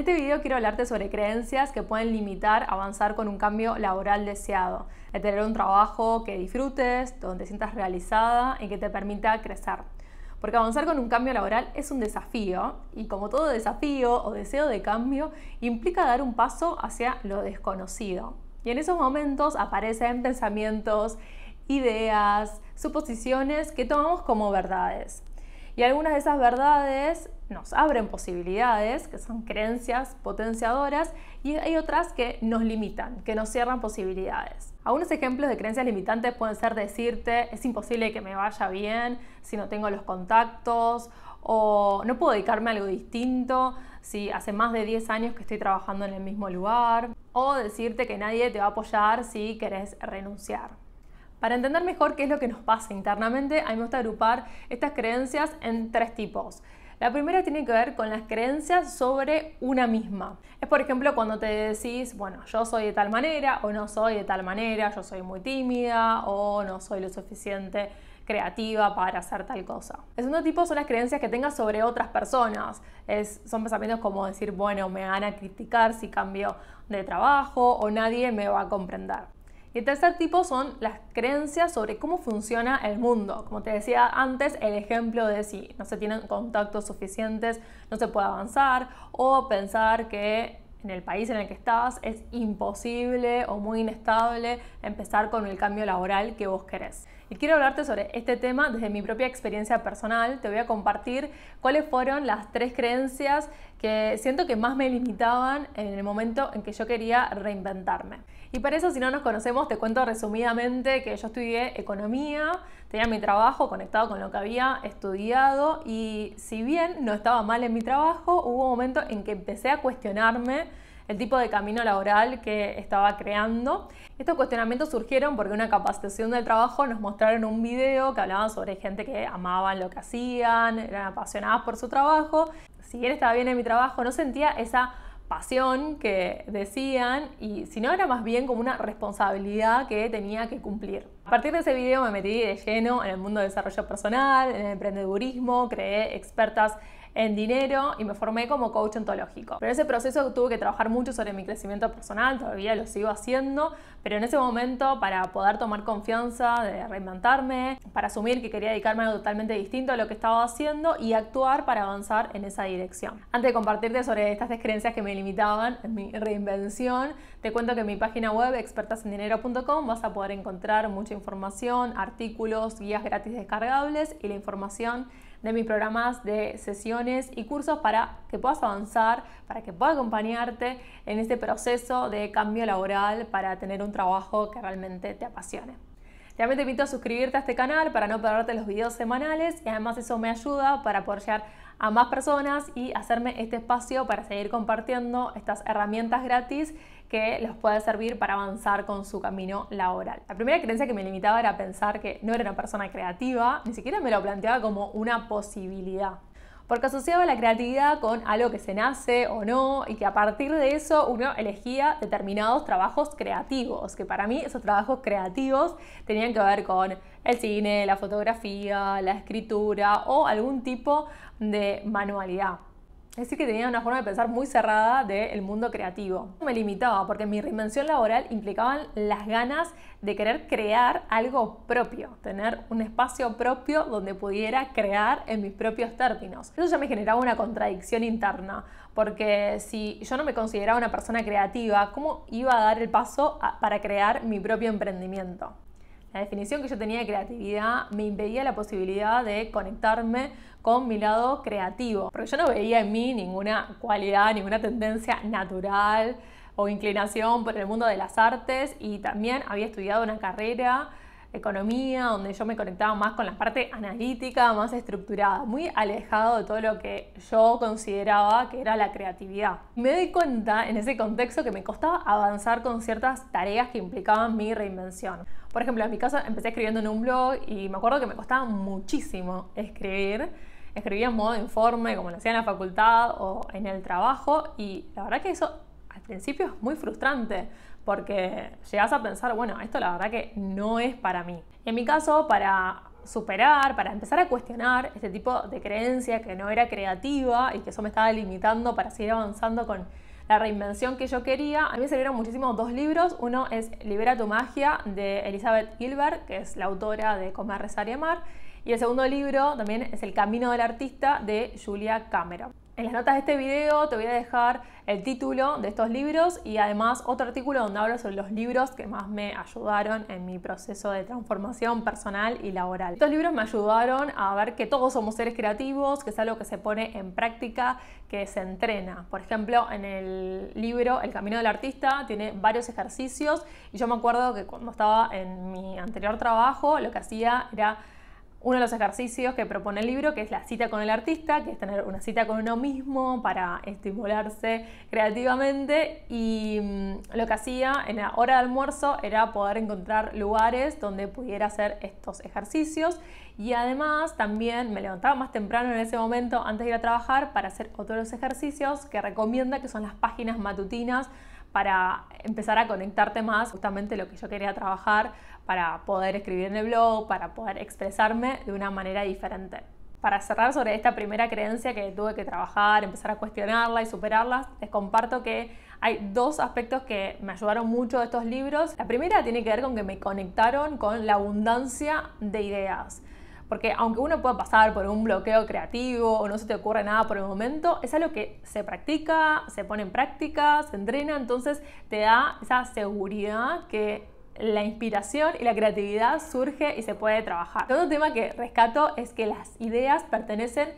En este video quiero hablarte sobre creencias que pueden limitar avanzar con un cambio laboral deseado, de tener un trabajo que disfrutes, donde te sientas realizada y que te permita crecer. Porque avanzar con un cambio laboral es un desafío y como todo desafío o deseo de cambio implica dar un paso hacia lo desconocido. Y en esos momentos aparecen pensamientos, ideas, suposiciones que tomamos como verdades y algunas de esas verdades nos abren posibilidades, que son creencias potenciadoras, y hay otras que nos limitan, que nos cierran posibilidades. Algunos ejemplos de creencias limitantes pueden ser decirte, es imposible que me vaya bien si no tengo los contactos, o no puedo dedicarme a algo distinto si hace más de 10 años que estoy trabajando en el mismo lugar, o decirte que nadie te va a apoyar si querés renunciar. Para entender mejor qué es lo que nos pasa internamente, a mí me gusta agrupar estas creencias en tres tipos. La primera tiene que ver con las creencias sobre una misma. Es por ejemplo cuando te decís, bueno, yo soy de tal manera o no soy de tal manera, yo soy muy tímida o no soy lo suficiente creativa para hacer tal cosa. El segundo tipo son las creencias que tengas sobre otras personas. son pensamientos como decir, bueno, me van a criticar si cambio de trabajo o nadie me va a comprender. Y el tercer tipo son las creencias sobre cómo funciona el mundo. Como te decía antes, el ejemplo de si no se tienen contactos suficientes, no se puede avanzar, o pensar que en el país en el que estás es imposible o muy inestable empezar con el cambio laboral que vos querés. Y quiero hablarte sobre este tema desde mi propia experiencia personal. Te voy a compartir cuáles fueron las tres creencias que siento que más me limitaban en el momento en que yo quería reinventarme. Y para eso, si no nos conocemos, te cuento resumidamente que yo estudié economía, tenía mi trabajo conectado con lo que había estudiado y si bien no estaba mal en mi trabajo, hubo un momento en que empecé a cuestionarme el tipo de camino laboral que estaba creando. Estos cuestionamientos surgieron porque una capacitación del trabajo nos mostraron un video que hablaba sobre gente que amaban lo que hacían, eran apasionadas por su trabajo si bien estaba bien en mi trabajo, no sentía esa pasión que decían y si no era más bien como una responsabilidad que tenía que cumplir. A partir de ese video me metí de lleno en el mundo del desarrollo personal, en el emprendedurismo, creé expertas en dinero y me formé como coach ontológico. Pero ese proceso tuve que trabajar mucho sobre mi crecimiento personal, todavía lo sigo haciendo, pero en ese momento para poder tomar confianza, de reinventarme, para asumir que quería dedicarme a algo totalmente distinto a lo que estaba haciendo y actuar para avanzar en esa dirección. Antes de compartirte sobre estas tres creencias que me limitaban en mi reinvención, te cuento que en mi página web expertasendinero.com vas a poder encontrar mucha información, artículos, guías gratis descargables y la información de mis programas de sesiones y cursos para que puedas avanzar, para que pueda acompañarte en este proceso de cambio laboral para tener un trabajo que realmente te apasione. También te invito a suscribirte a este canal para no perderte los videos semanales y además eso me ayuda para poder llegar a más personas y hacerme este espacio para seguir compartiendo estas herramientas gratis que los pueda servir para avanzar con su camino laboral. La primera creencia que me limitaba era pensar que no era una persona creativa, ni siquiera me lo planteaba como una posibilidad porque asociaba la creatividad con algo que se nace o no y que a partir de eso uno elegía determinados trabajos creativos, que para mí esos trabajos creativos tenían que ver con el cine, la fotografía, la escritura o algún tipo de manualidad. Es decir, que tenía una forma de pensar muy cerrada del mundo creativo. Me limitaba porque mi dimensión laboral implicaba las ganas de querer crear algo propio, tener un espacio propio donde pudiera crear en mis propios términos. Eso ya me generaba una contradicción interna, porque si yo no me consideraba una persona creativa, ¿cómo iba a dar el paso para crear mi propio emprendimiento? La definición que yo tenía de creatividad me impedía la posibilidad de conectarme con mi lado creativo, porque yo no veía en mí ninguna cualidad, ninguna tendencia natural o inclinación por el mundo de las artes y también había estudiado una carrera economía, donde yo me conectaba más con la parte analítica, más estructurada, muy alejado de todo lo que yo consideraba que era la creatividad. Me di cuenta en ese contexto que me costaba avanzar con ciertas tareas que implicaban mi reinvención. Por ejemplo, en mi caso empecé escribiendo en un blog y me acuerdo que me costaba muchísimo escribir. Escribía en modo informe, como lo hacía en la facultad o en el trabajo, y la verdad que eso al principio es muy frustrante porque llegas a pensar, bueno, esto la verdad que no es para mí. En mi caso, para superar, para empezar a cuestionar este tipo de creencia que no era creativa y que eso me estaba limitando para seguir avanzando con la reinvención que yo quería. A mí me salieron muchísimos dos libros. Uno es Libera tu magia de Elizabeth Gilbert, que es la autora de Comer, Rezar y Amar. Y el segundo libro también es El Camino del Artista de Julia Cameron. En las notas de este video te voy a dejar el título de estos libros y además otro artículo donde hablo sobre los libros que más me ayudaron en mi proceso de transformación personal y laboral. Estos libros me ayudaron a ver que todos somos seres creativos, que es algo que se pone en práctica, que se entrena. Por ejemplo, en el libro El Camino del Artista tiene varios ejercicios y yo me acuerdo que cuando estaba en mi anterior trabajo lo que hacía era uno de los ejercicios que propone el libro, que es la cita con el artista, que es tener una cita con uno mismo para estimularse creativamente. Y mm, lo que hacía en la hora de almuerzo era poder encontrar lugares donde pudiera hacer estos ejercicios. Y además también me levantaba más temprano en ese momento antes de ir a trabajar para hacer otros ejercicios que recomienda, que son las páginas matutinas para empezar a conectarte más, justamente lo que yo quería trabajar, para poder escribir en el blog, para poder expresarme de una manera diferente. Para cerrar sobre esta primera creencia que tuve que trabajar, empezar a cuestionarla y superarla, les comparto que hay dos aspectos que me ayudaron mucho de estos libros. La primera tiene que ver con que me conectaron con la abundancia de ideas. Porque aunque uno pueda pasar por un bloqueo creativo o no se te ocurre nada por el momento, es algo que se practica, se pone en práctica, se entrena, entonces te da esa seguridad que la inspiración y la creatividad surge y se puede trabajar. Otro tema que rescato es que las ideas pertenecen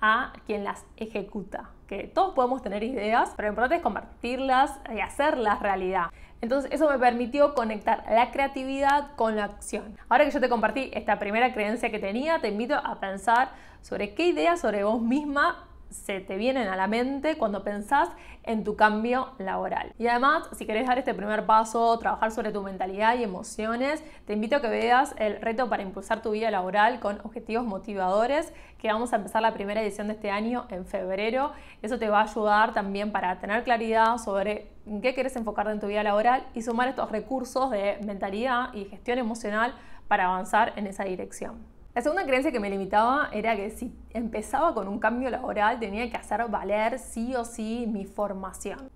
a quien las ejecuta. Que todos podemos tener ideas, pero lo importante es convertirlas y hacerlas realidad. Entonces eso me permitió conectar la creatividad con la acción. Ahora que yo te compartí esta primera creencia que tenía, te invito a pensar sobre qué idea sobre vos misma se te vienen a la mente cuando pensás en tu cambio laboral. Y además, si querés dar este primer paso, trabajar sobre tu mentalidad y emociones, te invito a que veas el reto para impulsar tu vida laboral con objetivos motivadores, que vamos a empezar la primera edición de este año en febrero. Eso te va a ayudar también para tener claridad sobre qué quieres enfocarte en tu vida laboral y sumar estos recursos de mentalidad y gestión emocional para avanzar en esa dirección. La segunda creencia que me limitaba era que si empezaba con un cambio laboral tenía que hacer valer sí o sí mi formación.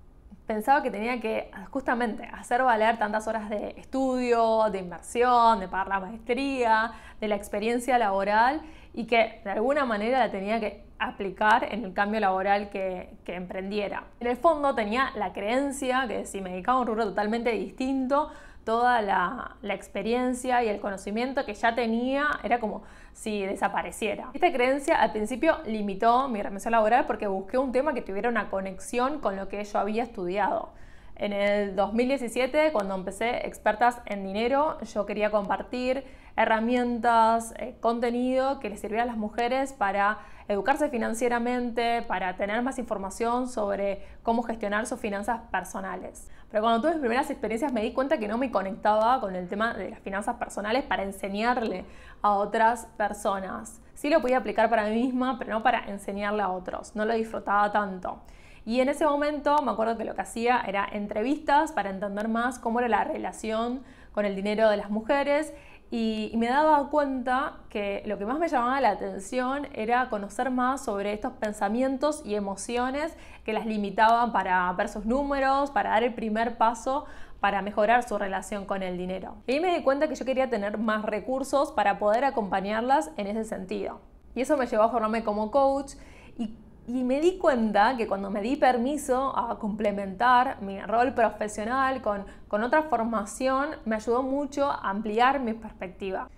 Pensaba que tenía que justamente hacer valer tantas horas de estudio, de inversión, de pagar la maestría, de la experiencia laboral y que de alguna manera la tenía que aplicar en el cambio laboral que, que emprendiera. En el fondo tenía la creencia que si me dedicaba a un rubro totalmente distinto toda la, experiencia y el conocimiento que ya tenía, era como si desapareciera. Esta creencia al principio limitó mi remisión laboral porque busqué un tema que tuviera una conexión con lo que yo había estudiado. En el 2017, cuando empecé Expertas en Dinero, yo quería compartir herramientas, eh, contenido que les sirviera a las mujeres para educarse financieramente, para tener más información sobre cómo gestionar sus finanzas personales. Pero cuando tuve mis primeras experiencias me di cuenta que no me conectaba con el tema de las finanzas personales para enseñarle a otras personas. Sí lo podía aplicar para mí misma, pero no para enseñarle a otros. No lo disfrutaba tanto. Y en ese momento me acuerdo que lo que hacía era entrevistas para entender más cómo era la relación con el dinero de las mujeres y, me daba cuenta que lo que más me llamaba la atención era conocer más sobre estos pensamientos y emociones que las limitaban para ver sus números, para dar el primer paso para mejorar su relación con el dinero. Y ahí me di cuenta que yo quería tener más recursos para poder acompañarlas en ese sentido. Y eso me llevó a formarme como coach y y me di cuenta que cuando me di permiso a complementar mi rol profesional con, otra formación, me ayudó mucho a ampliar mi perspectiva.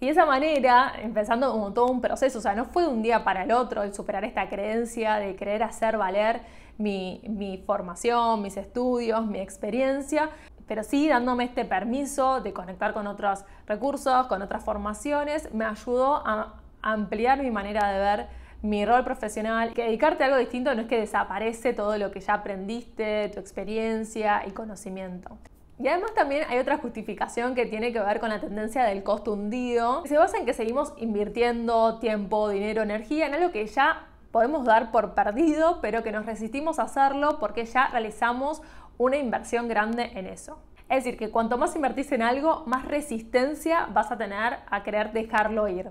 Y de esa manera, empezando como todo un proceso, o sea, no fue de un día para el otro el superar esta creencia de querer hacer valer mi, mi, formación, mis estudios, mi experiencia, pero sí dándome este permiso de conectar con otros recursos, con otras formaciones, me ayudó a ampliar mi manera de ver mi rol profesional, que dedicarte a algo distinto no es que desaparece todo lo que ya aprendiste, tu experiencia y conocimiento. Y además también hay otra justificación que tiene que ver con la tendencia del costo hundido. Que se basa en que seguimos invirtiendo tiempo, dinero, energía en algo que ya podemos dar por perdido, pero que nos resistimos a hacerlo porque ya realizamos una inversión grande en eso. Es decir, que cuanto más invertís en algo, más resistencia vas a tener a querer dejarlo ir.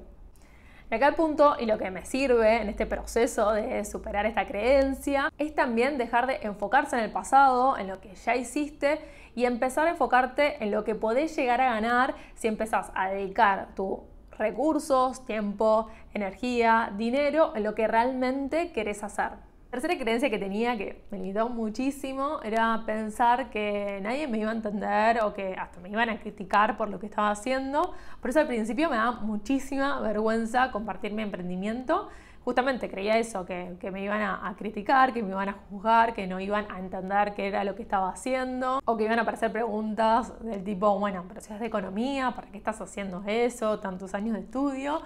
Y acá el punto y lo que me sirve en este proceso de superar esta creencia es también dejar de enfocarse en el pasado, en lo que ya hiciste y empezar a enfocarte en lo que podés llegar a ganar si empezás a dedicar tus recursos, tiempo, energía, dinero en lo que realmente querés hacer tercera creencia que tenía, que me limitó muchísimo, era pensar que nadie me iba a entender o que hasta me iban a criticar por lo que estaba haciendo. Por eso al principio me daba muchísima vergüenza compartir mi emprendimiento. Justamente creía eso, que, me iban a, a, criticar, que me iban a juzgar, que no iban a entender qué era lo que estaba haciendo, o que iban a aparecer preguntas del tipo, bueno, pero si es de economía, ¿para qué estás haciendo eso? Tantos años de estudio.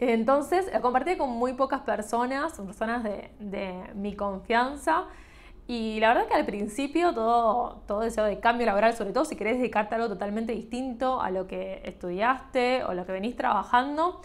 Entonces lo eh, compartí con muy pocas personas, personas de, mi confianza. Y la verdad que al principio todo, todo deseo de cambio laboral, sobre todo si querés dedicarte a algo totalmente distinto a lo que estudiaste o lo que venís trabajando,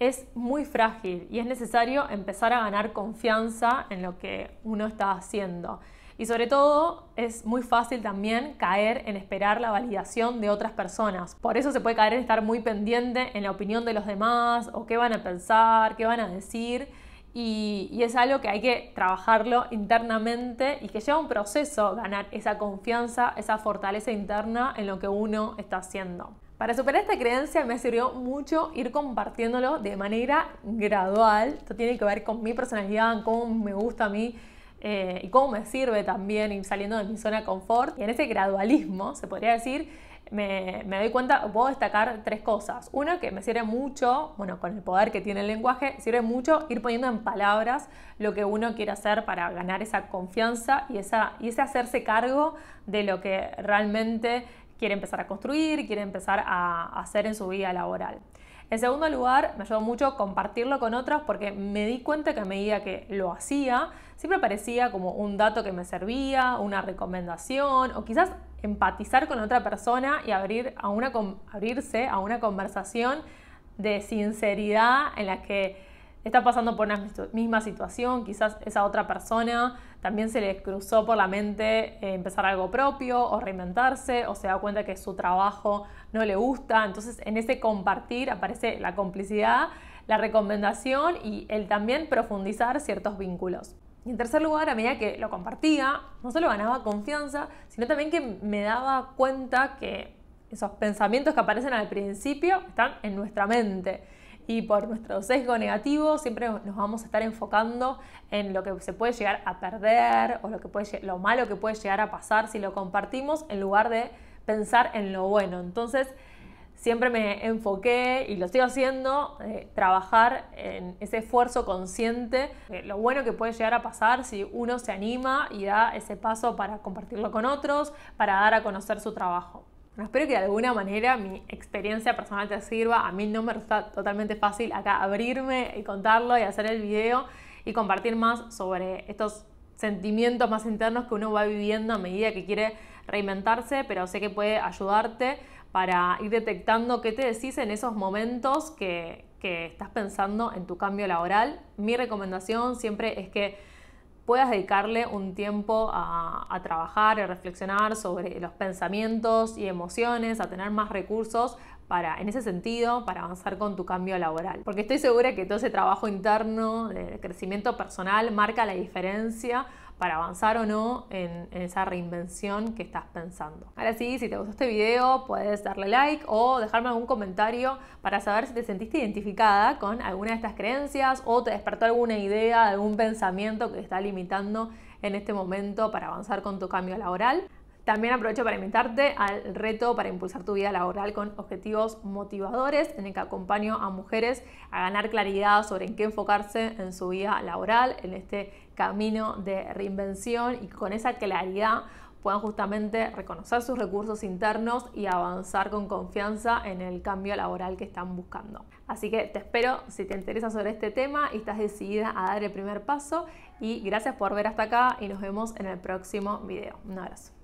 es muy frágil y es necesario empezar a ganar confianza en lo que uno está haciendo. Y sobre todo es muy fácil también caer en esperar la validación de otras personas. Por eso se puede caer en estar muy pendiente en la opinión de los demás o qué van a pensar, qué van a decir. Y, es algo que hay que trabajarlo internamente y que lleva un proceso ganar esa confianza, esa fortaleza interna en lo que uno está haciendo. Para superar esta creencia me sirvió mucho ir compartiéndolo de manera gradual. Esto tiene que ver con mi personalidad, con cómo me gusta a mí eh, y cómo me sirve también ir saliendo de mi zona de confort. Y en ese gradualismo, se podría decir, me, me, doy cuenta, puedo destacar tres cosas. Una que me sirve mucho, bueno, con el poder que tiene el lenguaje, sirve mucho ir poniendo en palabras lo que uno quiere hacer para ganar esa confianza y, y ese hacerse cargo de lo que realmente quiere empezar a construir, quiere empezar a hacer en su vida laboral. En segundo lugar, me ayudó mucho compartirlo con otros porque me di cuenta que a medida que lo hacía, siempre parecía como un dato que me servía, una recomendación o quizás empatizar con otra persona y abrir a una, abrirse a una conversación de sinceridad en la que está pasando por una misma situación, quizás esa otra persona también se le cruzó por la mente eh, empezar algo propio o reinventarse o se da cuenta que su trabajo no le gusta. Entonces en ese compartir aparece la complicidad, la recomendación y el también profundizar ciertos vínculos. Y en tercer lugar, a medida que lo compartía, no solo ganaba confianza, sino también que me daba cuenta que esos pensamientos que aparecen al principio están en nuestra mente y por nuestro sesgo negativo siempre nos vamos a estar enfocando en lo que se puede llegar a perder o lo, que puede, lo malo que puede llegar a pasar si lo compartimos en lugar de pensar en lo bueno. Entonces, siempre me enfoqué y lo estoy haciendo, eh, trabajar en ese esfuerzo consciente, lo bueno que puede llegar a pasar si uno se anima y da ese paso para compartirlo con otros, para dar a conocer su trabajo. Espero que de alguna manera mi experiencia personal te sirva. A mí no me resulta totalmente fácil acá abrirme y contarlo y hacer el video y compartir más sobre estos sentimientos más internos que uno va viviendo a medida que quiere reinventarse, pero sé que puede ayudarte para ir detectando qué te decís en esos momentos que, que estás pensando en tu cambio laboral. Mi recomendación siempre es que puedas dedicarle un tiempo a, a trabajar y a reflexionar sobre los pensamientos y emociones, a tener más recursos para, en ese sentido, para avanzar con tu cambio laboral. Porque estoy segura que todo ese trabajo interno de crecimiento personal marca la diferencia para avanzar o no en, en, esa reinvención que estás pensando. Ahora sí, si te gustó este video, puedes darle like o dejarme algún comentario para saber si te sentiste identificada con alguna de estas creencias o te despertó alguna idea, algún pensamiento que te está limitando en este momento para avanzar con tu cambio laboral. También aprovecho para invitarte al reto para impulsar tu vida laboral con objetivos motivadores, en el que acompaño a mujeres a ganar claridad sobre en qué enfocarse en su vida laboral, en este camino de reinvención y con esa claridad puedan justamente reconocer sus recursos internos y avanzar con confianza en el cambio laboral que están buscando. Así que te espero si te interesa sobre este tema y estás decidida a dar el primer paso y gracias por ver hasta acá y nos vemos en el próximo video. Un abrazo.